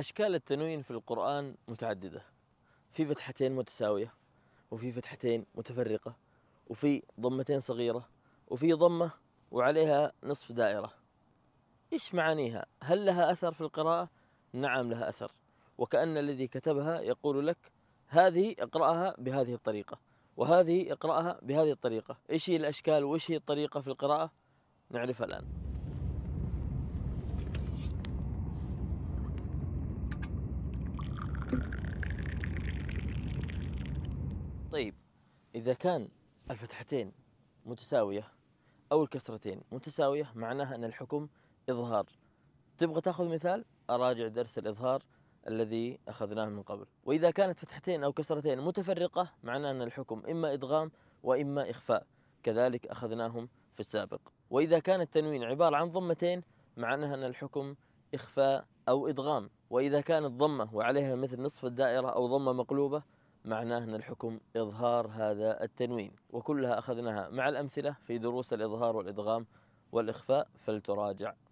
أشكال التنوين في القرآن متعددة في فتحتين متساوية وفي فتحتين متفرقة وفي ضمتين صغيرة وفي ضمة وعليها نصف دائرة إيش معانيها؟ هل لها أثر في القراءة؟ نعم لها أثر وكأن الذي كتبها يقول لك هذه اقرأها بهذه الطريقة وهذه اقرأها بهذه الطريقة إيش هي الأشكال وإيش هي الطريقة في القراءة؟ نعرفها الآن طيب إذا كان الفتحتين متساوية أو الكسرتين متساوية معناها أن الحكم إظهار تبغى تاخذ مثال أراجع درس الإظهار الذي أخذناه من قبل وإذا كانت فتحتين أو كسرتين متفرقة معناها أن الحكم إما إدغام وإما إخفاء كذلك أخذناهم في السابق وإذا كان التنوين عبارة عن ضمتين معناها أن الحكم إخفاء أو إدغام وإذا كانت ضمة وعليها مثل نصف الدائرة أو ضمة مقلوبة معناه أن الحكم إظهار هذا التنوين وكلها أخذناها مع الأمثلة في دروس الإظهار والإدغام والإخفاء فلتراجع